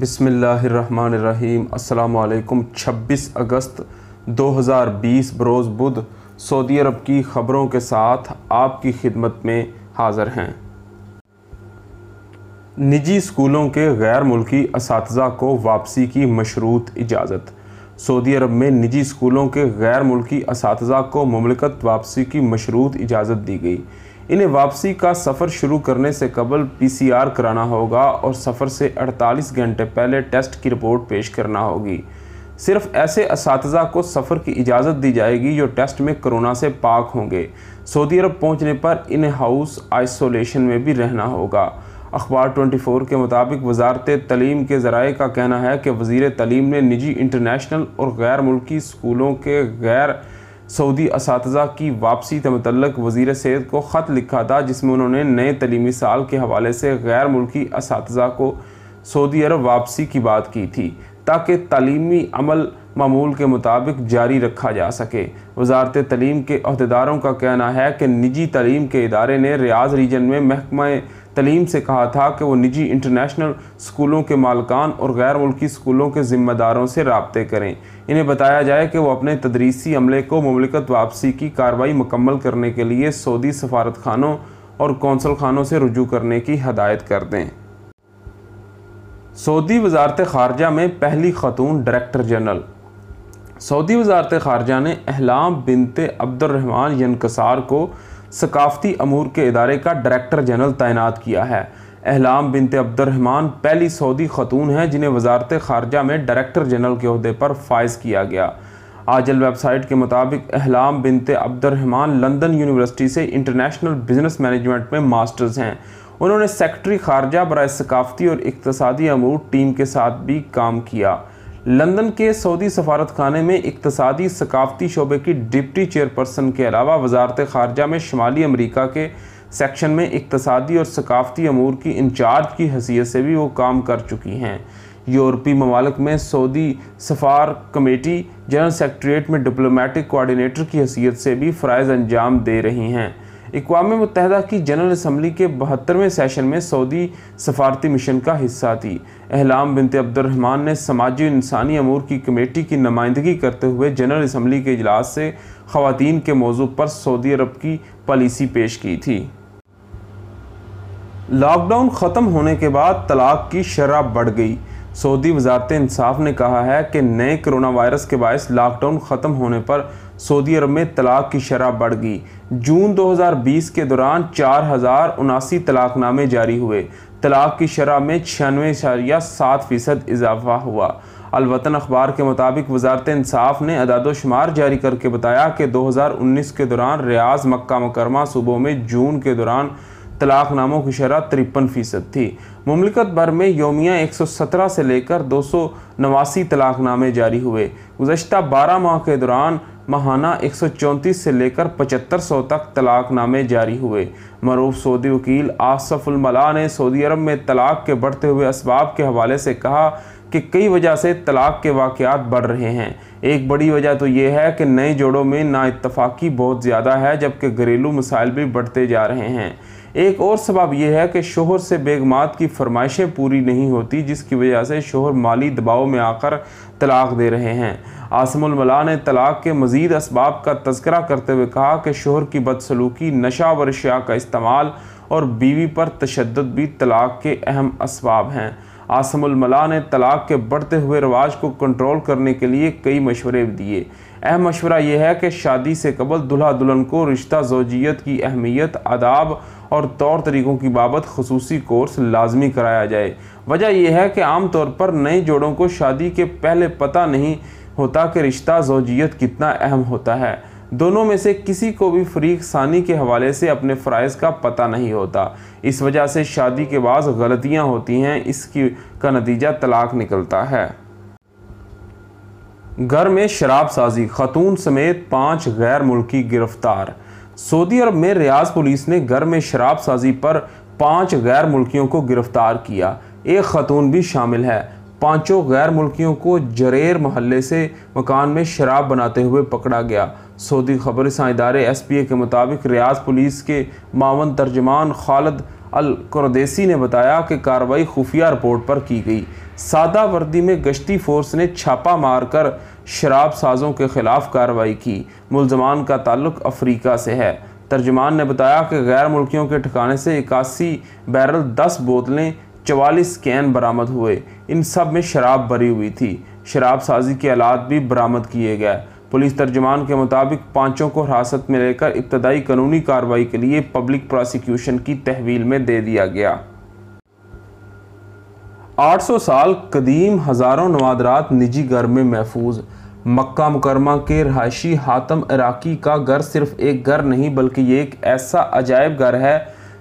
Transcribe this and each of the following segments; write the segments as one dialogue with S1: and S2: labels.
S1: बिसमीम अल्लाम 26 अगस्त 2020 बरोज़ बुध सऊदी अरब की ख़बरों के साथ आपकी खिदमत में हाज़र हैं निजी स्कूलों के गैर मुल्की इस को वापसी की मशरूत इजाज़त सऊदी अरब में निजी स्कूलों के गैर मुल्की इस को ममलकत वापसी की मशरूत इजाज़त दी गई इन्हें वापसी का सफ़र शुरू करने से कबल पीसीआर कराना होगा और सफ़र से 48 घंटे पहले टेस्ट की रिपोर्ट पेश करना होगी सिर्फ ऐसे इस को सफ़र की इजाज़त दी जाएगी जो टेस्ट में कोरोना से पाक होंगे सऊदी अरब पहुंचने पर इन हाउस आइसोलेशन में भी रहना होगा अखबार 24 के मुताबिक वजारत तलीम के ज़राए का कहना है कि वज़ी तलीम ने निजी इंटरनेशनल और गैर मुल्की स्कूलों के गैर सऊदी इस की वापसी मतलब वजीर सेहत को ख़त लिखा था जिसमें उन्होंने नए तलीमी साल के हवाले से गैर मुल्की इस को सऊदी अरब वापसी की बात की थी ताकि तलीमी अमल मामूल के मुताबिक जारी रखा जा सके वजारत तलीम के अहदेदारों का कहना है कि निजी तलीम के इदारे ने रियाज रीजन में महकमा तलीम से कहा था कि वो निजी इंटरनेशनल स्कूलों के मालकान और गैर मुल्की स्कूलों के ज़िम्मेदारों से रबते करें इन्हें बताया जाए कि वो अपने तदरीसी अमले को ममलिकत वापसी की कार्रवाई मुकम्मल करने के लिए सऊदी सफारत खानों और कौंसल खानों से रजू करने की हदायत कर दें सऊदी वजारत खारजा में पहली खतून डायरेक्टर जनरल सऊदी वजारत खारजा ने अहलाम बिनते अब्दुलरहमान यनकसार को सकाफती अमूर के इदारे का डायरेक्टर जनरल तैनात किया है अहलाम बिनते अब्दुलरहमान पहली सऊदी खतून हैं जिन्हें वजारत खारजा में डायरेक्टर जनरल के अहदे पर फायज किया गया आजल वेबसाइट के मुताबिक Ahlam bint Abdulrahman London university से इंटरनेशनल बिजनेस मैनेजमेंट में मास्टर्स हैं उन्होंने सेक्रटरी खारजा बरए सकाफती और इकतसदी अमूर टीम के साथ भी काम किया लंदन के सऊदी सफारत खाने में इकतदी सकाफती शोबे की डिप्टी चेयरपर्सन के अलावा वजारत खारजा में शुमाली अमरीका के सेक्शन में इकतदी और सकाफती अमूर की इंचार्ज की हैसियत से भी वो काम कर चुकी हैं यूरोपी ममालक में सऊदी सफ़ार कमेटी जनरल सेक्रट्रेट में डिप्लोमेटिक कोऑर्डिनेटर की हैसियत से भी फ़रज़ अंजाम दे रही हैं इकवा मुतहदा की जनरल असम्बली के बहत्तरवें सेशन में सऊदी सफारती मिशन का हिस्सा थी अहलाम बिनते अब्दुलरहमान ने समाजी इंसानी अमूर की कमेटी की नुमाइंदगी करते हुए जनरल असम्बली के अजलास से खातन के मौजू पर सऊदी अरब की पॉलिसी पेश की थी लॉकडाउन ख़त्म होने के बाद तलाक की शराब बढ़ गई सऊदी वजारत इंसाफ ने कहा है कि नए कोरोना वायरस के बायस लॉकडाउन ख़त्म होने पर सऊदी अरब में तलाक की शरह बढ़ गई जून 2020 के दौरान चार हज़ार उनासी तलाकनामे जारी हुए तलाक की शरह में छियानवे इशारिया सात फ़ीसद इजाफा हुआ अलवतन अखबार के मुताबिक वजारत इंसाफ ने अदादोशुमार जारी करके बताया कि 2019 के दौरान रियाज मक्का मकरमा सूबों में जून के दौरान तलाकनामों की शरह तिरपन फ़ीसद थी ममलिकत भर में योमिया 117 से लेकर दो सौ नवासी तलाकनामे जारी हुए गुजशत बारह माह के दौरान माहाना एक से लेकर पचहत्तर सौ तक तलाकनामे जारी हुए मरूफ सऊदी वकील आसफ़ुलमला ने सऊदी अरब में तलाक के बढ़ते हुए इसबाब के हवाले से कहा कि कई वजह से तलाक के वाक़ात बढ़ रहे हैं एक बड़ी वजह तो यह है कि नए जोड़ों में नाइतफाक़ी बहुत ज़्यादा है जबकि घरेलू मसाइल भी बढ़ते जा रहे हैं एक और सबाब यह है कि शोहर से बेगमात की फरमाइशें पूरी नहीं होती जिसकी वजह से शोहर माली दबाव में आकर तलाक दे रहे हैं आसमला ने तलाक के मज़ीद इसबाब का तस्करा करते हुए कहा कि शोहर की बदसलूकी नशा व का इस्तेमाल और बीवी पर तशद भी तलाक के अहम इसबाब हैं आसमुलमला ने तलाक के बढ़ते हुए रवाज को कंट्रोल करने के लिए कई मशवरे दिए अहम मशवरा यह है कि शादी से कबल दुल्हा दुल्हन को रिश्ता जोजियत की अहमियत आदाब और तौर तरीक़ों की बाबत खसूसी कोर्स लाजमी कराया जाए वजह यह है कि आम तौर पर नए जोड़ों को शादी के पहले पता नहीं होता कि रिश्ता जोजियत कितना अहम होता है दोनों में से किसी को भी फ्री सानी के हवाले से अपने फरज का पता नहीं होता इस वजह से शादी के बाद गलतियाँ होती हैं इसकी का नतीजा तलाक निकलता है घर में शराब साजी खतून समेत पाँच गैर मुल्की गिरफ्तार सऊदी अरब में रियाज पुलिस ने घर में शराब साजी पर पाँच गैर मुल्कियों को गिरफ्तार किया एक खतून भी शामिल है पांचों गैर मुल्कियों को जरेर महल्ले से मकान में शराब बनाते हुए पकड़ा गया सऊदी खबर इदारे एस पी ए के मुताबिक रियाज पुलिस के मावन तर्जमान खालद अल कुरदेसी ने बताया कि कार्रवाई खुफिया रिपोर्ट पर की गई सादा वर्दी में गश्ती फोर्स ने छापा मारकर शराब साजों के खिलाफ कार्रवाई की मुलजमान का ताल्लुक अफ्रीका से है तर्जमान ने बताया कि गैर मुल्कियों के ठिकाने से इक्यासी बैरल दस बोतलें चवालीस कैन बरामद हुए इन सब में शराब भरी हुई थी शराब साजी के आलात भी बरामद किए गए पुलिस तर्जमान के मुताबिक पांचों को हिरासत में लेकर इब्तदाई कानूनी कार्रवाई के लिए पब्लिक प्रोसिक्यूशन की तहवील में दे दिया गया 800 साल कदीम हज़ारों नवादरात निजी घर में महफूज मक्का मुकरमा के रहायशी हातम इराकी का घर सिर्फ एक घर नहीं बल्कि एक ऐसा अजायब घर है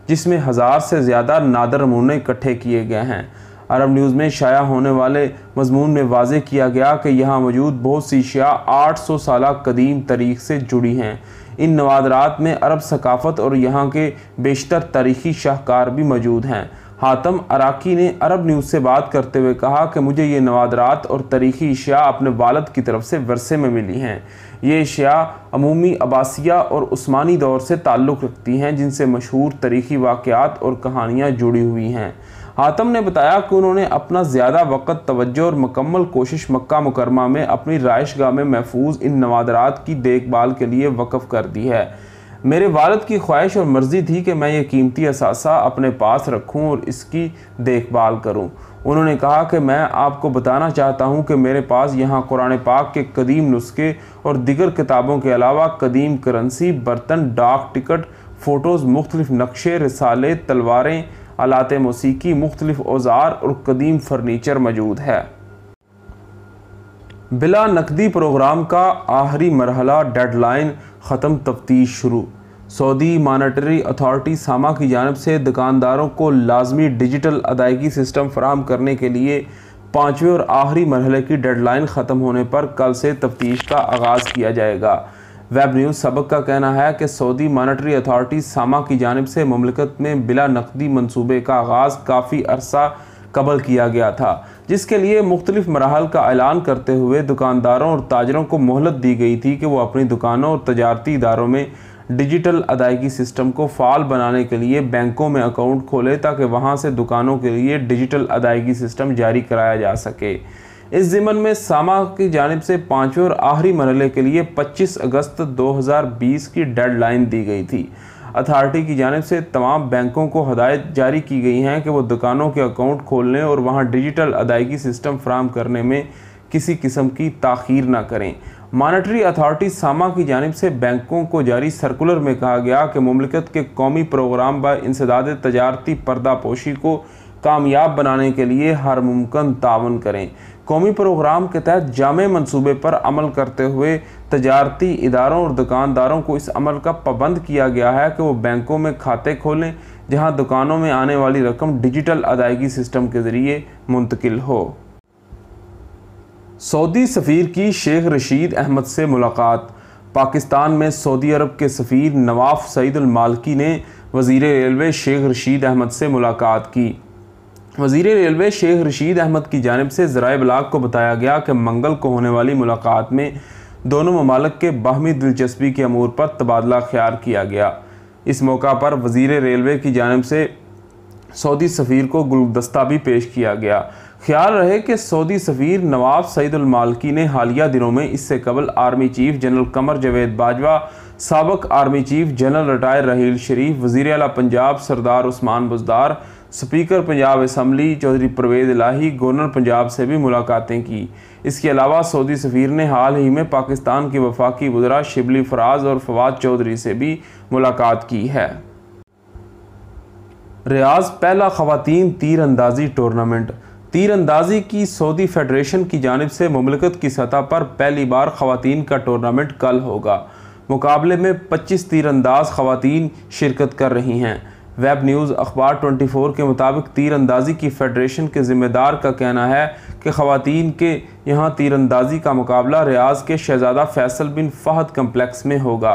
S1: जिसमें हज़ार से ज़्यादा नादर नमूने इकट्ठे किए गए हैं अरब न्यूज़ में शाया होने वाले मजमून में वाज किया गया कि यहाँ मौजूद बहुत सी शाह आठ सौ साल कदीम तारीख से जुड़ी हैं इन नवादरात में अरब सकाफ़त और यहाँ के बेशतर तारीखी शाहकार भी मौजूद हैं हातम अराकी ने अरब न्यूज़ से बात करते हुए कहा कि मुझे ये नवादरात और तारीख़ी अशिया अपने वालद की तरफ से वरसे में मिली हैं ये अशिया अमूमी अबासिया और उस्मानी दौर से ताल्लुक़ रखती हैं जिनसे मशहूर तरीखी वाक़ात और कहानियाँ जुड़ी हुई हैं हातम ने बताया कि उन्होंने अपना ज़्यादा वक़्त तवज्जो और मकम्मल कोशिश मक्का मुकरमा में अपनी रायश में महफूज इन नवादरात की देखभाल के लिए वक़ कर दी है मेरे वालद की ख्वाहिश और मर्ज़ी थी कि मैं ये कीमती असासा अपने पास रखूं और इसकी देखभाल करूं। उन्होंने कहा कि मैं आपको बताना चाहता हूं कि मेरे पास यहाँ कुरान पाक के कदीम नुस्खे और दिगर किताबों के अलावा कदीम करंसी बर्तन डाक टिकट फ़ोटोज़ मुख्तलिफ नक्शे रिसाले तलवारें आलाते मौसीकी मुख्तलिफ औजार और कदीम फर्नीचर मौजूद है बिला नकदी प्रोग्राम का आखिरी मरहला डेडलाइन ख़त्म तफ्तीश शुरू सऊदी मानटरी अथॉरिटी सामा की जानब से दुकानदारों को लाजमी डिजिटल अदायगी सिस्टम फराम करने के लिए पाँचवें और आखिरी मरहले की डेडलाइन ख़त्म होने पर कल से तफ्तीश का आगाज़ किया जाएगा वेब न्यूज़ सबक का कहना है कि सऊदी मानटरी अथॉरिटी सामा की जानब से ममलकत में बिला नकदी मनसूबे का आगाज़ काफ़ी अरसा कबल किया गया था जिसके लिए मुख्तलिफ मरहल का ऐलान करते हुए दुकानदारों और ताजरों को मोहलत दी गई थी कि वो अपनी दुकानों और तजारती इदारों में डिजिटल अदायगी सिस्टम को फ़ाल बनाने के लिए बैंकों में अकाउंट खोले ताकि वहाँ से दुकानों के लिए डिजिटल अदायगी सिस्टम जारी कराया जा सके इस ज़िमन में सामा की जानब से पाँचवें और आखिरी मरहले के लिए 25 अगस्त 2020 की डेडलाइन दी गई थी अथॉरिटी की जानब से तमाम बैंकों को हदायत जारी की गई हैं कि वो दुकानों के अकाउंट खोलने और वहाँ डिजिटल अदायगी सिस्टम फ्राहम करने में किसी किस्म की ताखीर ना करें मॉनिटरी अथॉरिटी सामा की जानब से बैंकों को जारी सर्कुलर में कहा गया कि ममलिकत के कौमी प्रोग्राम व इंसदाद तजारती पर्दापोशी को कामयाब बनाने के लिए हर मुमकिन तावन करें कौमी प्रोग्राम के तहत जाम मनसूबे पर अमल करते हुए तजारती इदारों और दुकानदारों को इस अमल का पाबंद किया गया है कि वो बैंकों में खाते खोलें जहाँ दुकानों में आने वाली रकम डिजिटल अदायगी सिस्टम के ज़रिए मुंतकिल हो सऊदी सफ़ीर की शेख रशीद अहमद से मुलाकात पाकिस्तान में सऊदी अरब के सफ़ीर नवाफ़ सईदुलमालकी ने वज़ी रेलवे शेख रशीद अहमद से मुलाकात की वजीर रेलवे शेख रशीद अहमद की जानब से ज़रा बलाक को बताया गया कि मंगल को होने वाली मुलाकात में दोनों ममालक के बाहमी दिलचस्पी के अमूर पर तबादला ख्याल किया गया इस मौका पर वजीर रेलवे की जानब से सऊदी सफ़ीर को गुलदस्ता भी पेश किया गया ख्याल रहे कि सऊदी सफ़ीर नवाब सईदुलमालकी ने हालिया दिनों में इससे कबल army chief general Qamar Javed Bajwa सबक army chief general retired Raheel Sharif वजीर अला Punjab Sardar Usman Buzdar speaker Punjab assembly Chaudhry Pervaiz Elahi governor Punjab से भी मुलाकातें की इसके अलावा सऊदी सफ़ीर ने हाल ही में पाकिस्तान के वफाकी वजरा शिबली फराज और फवाद चौधरी से भी मुलाकात की है रियाज पहला ख़वातीन तीर अंदाजी टूर्नामेंट तीर अंदाजी की सऊदी फेडरेशन की जानब से ममलकत की सतह पर पहली बार ख़वातीन का टूर्नामेंट कल होगा मुकाबले में 25 तीरंदाज खवतिन शिरकत कर रही हैं वेब न्यूज़ अखबार 24 के मुताबिक तीर अंदाज़ी की फेडरेशन के ज़िम्मेदार का कहना है कि ख़वान के यहाँ तीर अंदाज़ी का मुकाबला रियाज के शहज़ादा फैसल बिन फ़हद कम्प्लेक्स में होगा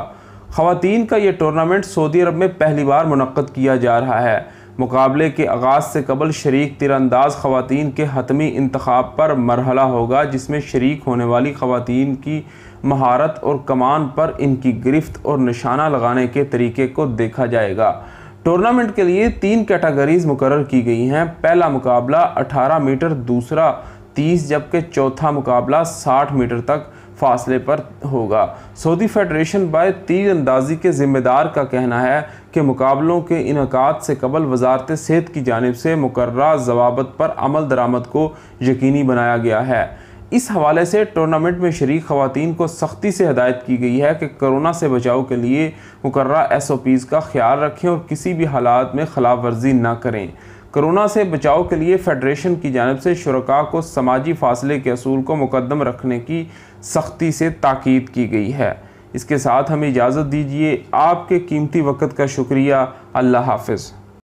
S1: ख़वान का यह टूर्नामेंट सऊदी अरब में पहली बार मनद किया जा रहा है मुकाबले के आगाज़ से कबल शरीक तीरंदाज़ खातन के हतमी इंतखब पर मरहला होगा जिसमें शरीक होने वाली ख़वान की महारत और कमान पर इनकी गिरफ्त और निशाना लगाने के तरीके को देखा जाएगा टूर्नामेंट के लिए तीन कैटेगरीज मुकर की गई हैं पहला मुकाबला 18 मीटर दूसरा 30 जबकि चौथा मुकाबला 60 मीटर तक फासले पर होगा सऊदी फेडरेशन बाय तीर अंदाजी के ज़िम्मेदार का कहना है कि मुकाबलों के इनका से कबल वजारत सेहत की जानब से मुकर्रा जवाबत पर अमल दरामद को यकीनी बनाया गया है इस हवाले से टूर्नामेंट में शरीक खुतिन को सख्ती से हदायत की गई है कि कोरोना से बचाव के लिए मुकर्रा एस ओ पीज़ का ख्याल रखें और किसी भी हालात में खिलाफ वर्जी ना करें कोरोना से बचाव के लिए फेडरेशन की जानब से शुरा को समाजी फासले के असूल को मुकदम रखने की सख्ती से ताकीद की गई है इसके साथ हमें इजाज़त दीजिए आपके कीमती वक्त का शुक्रिया अल्लाह हाफिज़